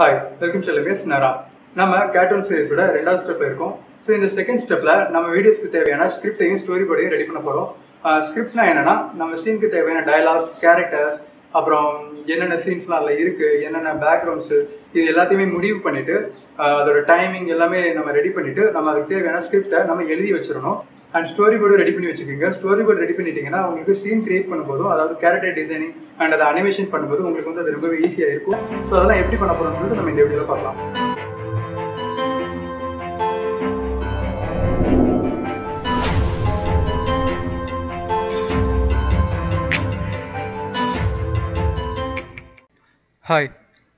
hi welcome செலபியஸ் நேரா நம்ம கேட்டோல் சீரிஸோட ரெண்டாவது ஸ்டெப் இருக்கோம் ஸோ இந்த செகண்ட் ஸ்டெப்பில் நம்ம வீடியோஸ்க்கு தேவையான ஸ்கிரிப்டையும் ஸ்டோரி போர்டையும் ரெடி பண்ண போகிறோம் ஸ்கிரிப்ட்னா என்னென்னா நம்ம சீனுக்கு தேவையான டயலாக்ஸ் கேரக்டர்ஸ் அப்புறம் என்னென்ன சீன்ஸ்லாம் அதில் இருக்குது என்னென்ன பேக்ரவுண்ட்ஸு இது எல்லாத்தையுமே முடிவு பண்ணிவிட்டு அதோட டைமிங் எல்லாமே நம்ம ரெடி பண்ணிவிட்டு நம்ம அதுக்கு தேவையான ஸ்கிரிப்டை நம்ம எழுதி வச்சிடணும் அண்ட் ஸ்டோரி போர்டு ரெடி பண்ணி வச்சுக்கோங்க ஸ்டோரி போர்டு ரெடி பண்ணிட்டீங்கன்னா உங்களுக்கு சீன் கிரியேட் பண்ணும்போதும் அதாவது கேரக்டர் டிசைனிங் அண்ட் அதை அனிமேஷன் பண்ணும்போது உங்களுக்கு வந்து அது ரொம்பவே ஈஸியாக இருக்கும் ஸோ அதெல்லாம் எப்படி பண்ண போகிறோம்னு சொல்லிட்டு நம்ம இந்த வீடியோவில் பார்க்கலாம் ஹாய்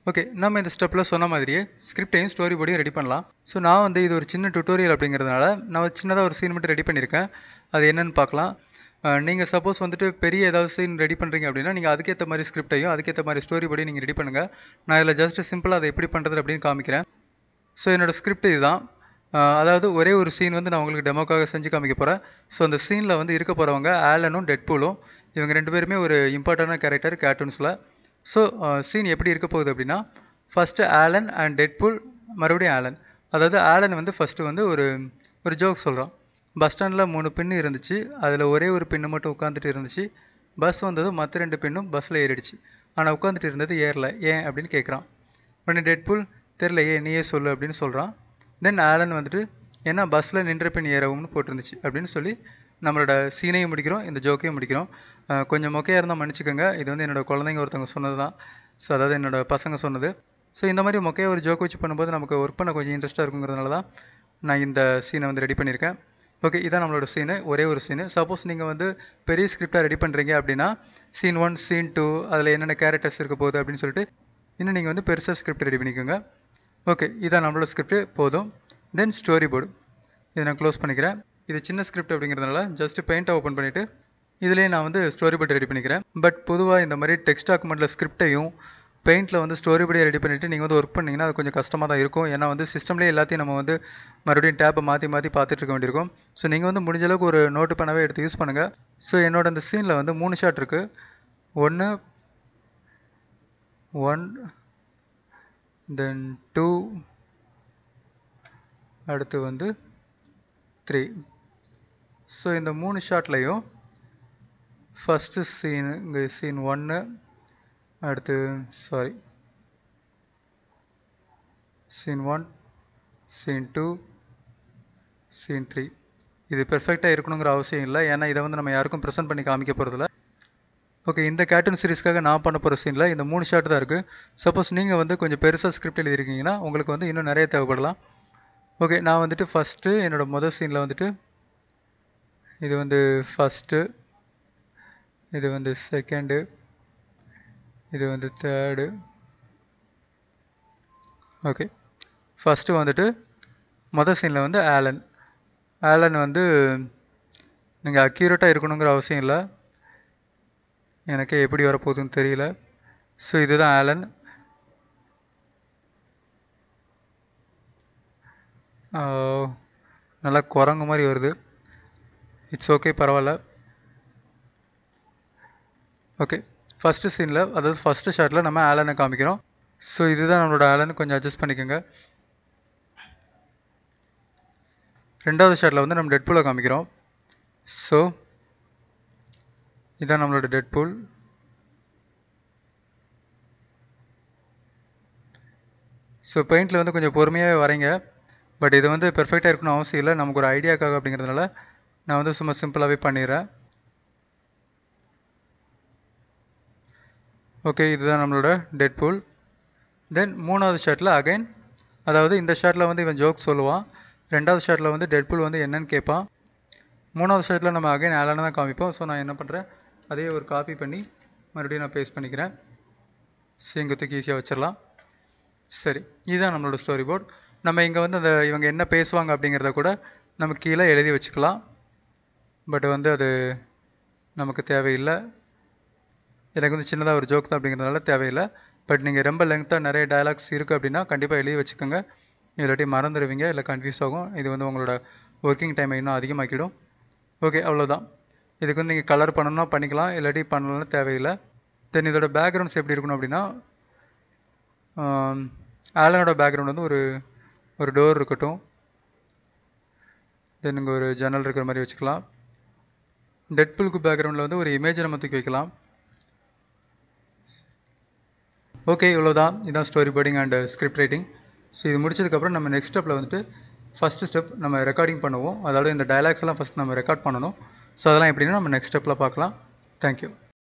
ஓகே நம்ம இந்த ஸ்டெப்பில் சொன்ன மாதிரியே ஸ்கிரிப்டையும் ஸ்டோரி போர்டையும் ரெடி பண்ணலாம் ஸோ நான் வந்து இது ஒரு சின்ன டுட்டோரியல் அப்படிங்கிறதுனால நான் ஒரு சின்னதாக ஒரு சீன் மட்டும் ரெடி பண்ணியிருக்கேன் அது என்னென்னு பார்க்கலாம் நீங்கள் சப்போஸ் வந்துட்டு பெரிய ஏதாவது சீன் ரெடி பண்ணுறீங்க அப்படின்னா நீங்கள் அதுக்கேற்ற மாதிரி ஸ்கிரிப்டையும் அதுக்கேற்ற மாதிரி ஸ்டோரி போர்டையும் நீங்கள் ரெடி பண்ணுங்கள் நான் இதில் ஜஸ்ட் சிம்பிளாக அதை எப்படி பண்ணுறது அப்படின்னு காமிக்கிறேன் ஸோ என்னோடய ஸ்கிரிப்ட் இதுதான் அதாவது ஒரே ஒரு சீன் வந்து நான் உங்களுக்கு டெமோக்காக செஞ்சு காமிக்க போகிறேன் ஸோ அந்த சீனில் வந்து இருக்க போகிறவங்க ஆலனும் டெட்பூலும் இவங்க ரெண்டு பேருமே ஒரு இம்பார்ட்டண்டான கேரக்டர் கேட்டூன்ஸில் ஸோ சீன் uh, எப்படி இருக்க போகுது அப்படின்னா ஃபஸ்ட்டு ஆலன் அண்ட் டெட்புல் மறுபடியும் ஆலன் அதாவது ஆலன் வந்து ஃபஸ்ட்டு வந்து ஒரு ஒரு ஜோக் சொல்கிறான் பஸ் ஸ்டாண்டில் மூணு பின்னு இருந்துச்சு அதில் ஒரே ஒரு பின்னு மட்டும் உட்காந்துட்டு இருந்துச்சு பஸ் வந்ததும் மற்ற ரெண்டு பின்னும் பஸ்ஸில் ஏறிடுச்சு ஆனால் உட்காந்துட்டு இருந்தது ஏறல ஏன் அப்படின்னு கேட்குறான் உடனே டெட்புல் தெரில ஏன் நீயே சொல்லு அப்படின்னு சொல்கிறான் தென் ஆலன் வந்துட்டு ஏன்னா பஸ்ஸில் நின்ற பின் ஏறவும்னு போட்டிருந்துச்சு அப்படின்னு சொல்லி நம்மளோட சீனையும் முடிக்கிறோம் இந்த ஜோக்கையும் முடிக்கிறோம் கொஞ்சம் மொக்கையாக இருந்தால் மன்னிச்சுக்கோங்க இது வந்து என்னோடய குழந்தைங்க ஒருத்தவங்க சொன்னது தான் ஸோ அதாவது என்னோடய பசங்க சொன்னது ஸோ இந்த மாதிரி மொக்கையாக ஒரு ஜோக் வச்சு பண்ணும்போது நமக்கு ஒர்க் பண்ண கொஞ்சம் இன்ட்ரெஸ்ட்டாக இருக்குங்கிறதுனால தான் நான் இந்த சீனை வந்து ரெடி பண்ணியிருக்கேன் ஓகே இதான் நம்மளோட சீனு ஒரே ஒரு சீனு சப்போஸ் நீங்கள் வந்து பெரிய ஸ்கிரிப்டாக ரெடி பண்ணுறீங்க அப்படின்னா சீன் ஒன் சீன் டூ அதில் என்னென்ன கேரக்டர்ஸ் இருக்க போகுது அப்படின்னு சொல்லிட்டு இன்னும் நீங்கள் வந்து பெருசாக ஸ்கிரிப்ட் ரெடி பண்ணிக்கோங்க ஓகே இதான் நம்மளோட ஸ்கிரிப்ட் போதும் தென் ஸ்டோரி போர்டு இதை நான் க்ளோஸ் பண்ணிக்கிறேன் இது சின்ன ஸ்கிரிப்ட் அப்படிங்கிறதுனால ஜஸ்ட் பெயிண்ட்டை ஓப்பன் பண்ணிவிட்டு இதுலேயே நான் வந்து ஸ்டோரி பட் ரெடி பண்ணிக்கிறேன் பட் பொதுவாக இந்த மாதிரி டெக்ஸ்ட் டாக்குமெண்ட்டில் ஸ்கிரிப்டையும் பெயிண்ட்டில் வந்து ஸ்டோரி படியை ரெடி பண்ணிவிட்டு நீங்கள் வந்து ஒர்க் பண்ணிங்கன்னா அது கொஞ்சம் கஷ்டமாக தான் இருக்கும் ஏன்னா வந்து சிஸ்டம்லேயே எல்லாத்தையும் நம்ம வந்து மறுபடியும் டேப்பை மாற்றி மாற்றி பார்த்துட்டு இருக்க வேண்டியிருக்கும் ஸோ நீங்கள் வந்து முடிஞ்ச அளவுக்கு ஒரு நோட்டு பண்ணவே எடுத்து யூஸ் பண்ணுங்கள் ஸோ என்னோட அந்த சீனில் வந்து மூணு ஷாட் இருக்குது ஒன்று ஒன் தென் டூ அடுத்து வந்து த்ரீ ஸோ இந்த மூணு ஷாட்லேயும் ஃபஸ்ட்டு சீனு இங்கே சீன் ஒன்று அடுத்து sorry scene one scene two scene three இது பெர்ஃபெக்டாக இருக்கணுங்கிற அவசியம் இல்லை ஏன்னா இதை வந்து நம்ம யாருக்கும் ப்ரெசென்ட் பண்ணி காமிக்க போகிறதில்ல ஓகே இந்த கேட்டன் சீரிஸ்க்காக நான் பண்ண போகிற சீனில் இந்த மூணு ஷாட் தான் இருக்குது சப்போஸ் நீங்கள் வந்து கொஞ்சம் பெருசாக ஸ்கிரிப்ட் எழுதிருக்கீங்கன்னா உங்களுக்கு வந்து இன்னும் நிறைய தேவைப்படலாம் ஓகே நான் வந்துட்டு ஃபஸ்ட்டு என்னோடய மொதல் சீனில் வந்துட்டு இது வந்து ஃபஸ்ட்டு இது வந்து செகண்டு இது வந்து தேர்டு ஓகே ஃபஸ்ட்டு வந்துட்டு மொதல் சீனில் வந்து ஆலன் ஆலன் வந்து நீங்கள் அக்யூரேட்டாக இருக்கணுங்கிற அவசியம் இல்லை எனக்கு எப்படி வரப்போகுதுன்னு தெரியல ஸோ இதுதான் ஆலன் நல்லா குரங்கு மாதிரி வருது இட்ஸ் ஓகே பரவாயில்ல ஓகே ஃபஸ்ட்டு சீனில் அதாவது ஃபஸ்ட்டு ஷார்ட்டில் நம்ம ஆலனை காமிக்கிறோம் ஸோ இதுதான் நம்மளோட ஆலன் கொஞ்சம் அட்ஜஸ்ட் பண்ணிக்கோங்க ரெண்டாவது ஷார்ட்டில் வந்து நம்ம டெட்பூலை காமிக்கிறோம் ஸோ இதுதான் நம்மளோட டெட்பூல் ஸோ பெயிண்டில் வந்து கொஞ்சம் பொறுமையாக வரைங்க பட் இது வந்து பெர்ஃபெக்டாக இருக்கணும்னு அவசியம் இல்லை நமக்கு ஒரு ஐடியாக்காக அப்படிங்கிறதுனால நான் வந்து சும்மா சிம்பிளாகவே பண்ணிடுறேன் ஓகே இதுதான் நம்மளோட டெட் பூல் தென் மூணாவது ஷர்ட்டில் அகைன் அதாவது இந்த ஷார்ட்டில் வந்து இவன் ஜோக் சொல்லுவான் ரெண்டாவது ஷார்ட்டில் வந்து டெட் பூல் வந்து என்னன்னு கேட்பான் மூணாவது ஷர்ட்டில் நம்ம அகைன் ஆலான தான் காமிப்போம் ஸோ நான் என்ன பண்ணுறேன் அதே ஒரு காப்பி பண்ணி மறுபடியும் நான் பேஸ்ட் பண்ணிக்கிறேன் சிங்கத்துக்கு ஈஸியாக வச்சிடலாம் சரி இதுதான் நம்மளோட ஸ்டோரி போர்டு நம்ம இங்கே வந்து அந்த இவங்க என்ன பேசுவாங்க அப்படிங்கிறத கூட நம்ம கீழே எழுதி வச்சுக்கலாம் பட் வந்து அது நமக்கு தேவையில்லை எனக்கு வந்து சின்னதாக ஒரு ஜோக் தான் அப்படிங்கிறதுனால தேவையில்லை பட் நீங்கள் ரொம்ப லெங்க்த்தாக நிறைய டயலாக்ஸ் இருக்குது அப்படின்னா கண்டிப்பாக எழுதி வச்சுக்கோங்க இல்லாட்டி மறந்துடுவீங்க இல்லை கன்ஃபியூஸ் ஆகும் இது வந்து உங்களோட ஒர்க்கிங் டைமை இன்னும் அதிகமாக்கிடும் ஓகே அவ்வளோதான் இதுக்கு வந்து நீங்கள் கலர் பண்ணணும்னா பண்ணிக்கலாம் இல்லாட்டி பண்ணலன்னா தேவையில்லை தென் இதோட பேக்ரவுண்ட்ஸ் எப்படி இருக்கணும் அப்படின்னா ஆலனோட பேக்ரவுண்ட் வந்து ஒரு ஒரு டோர் இருக்கட்டும் தென் இங்கே ஒரு ஜன்னல் இருக்கிற மாதிரி வச்சுக்கலாம் டெட்புல்க்கு பேக்ரவுண்டில் வந்து ஒரு இமேஜை நம்ம தூக்கி வைக்கலாம் ஓகே இவ்வளோதான் இதுதான் story boarding and script writing so இது முடிச்சதுக்கப்புறம் நம்ம நெக்ஸ்ட் ஸ்டெப்பில் வந்துட்டு ஃபஸ்ட்டு ஸ்டெப் நம்ம ரெக்கார்டிங் பண்ணுவோம் அதாவது இந்த டைலாக்ஸ் எல்லாம் ஃபஸ்ட் நம்ம ரெக்கார்ட் பண்ணணும் ஸோ அதெல்லாம் எப்படின்னா நம்ம நெக்ஸ்ட் ஸ்டெப்பில் பார்க்கலாம் தேங்க்யூ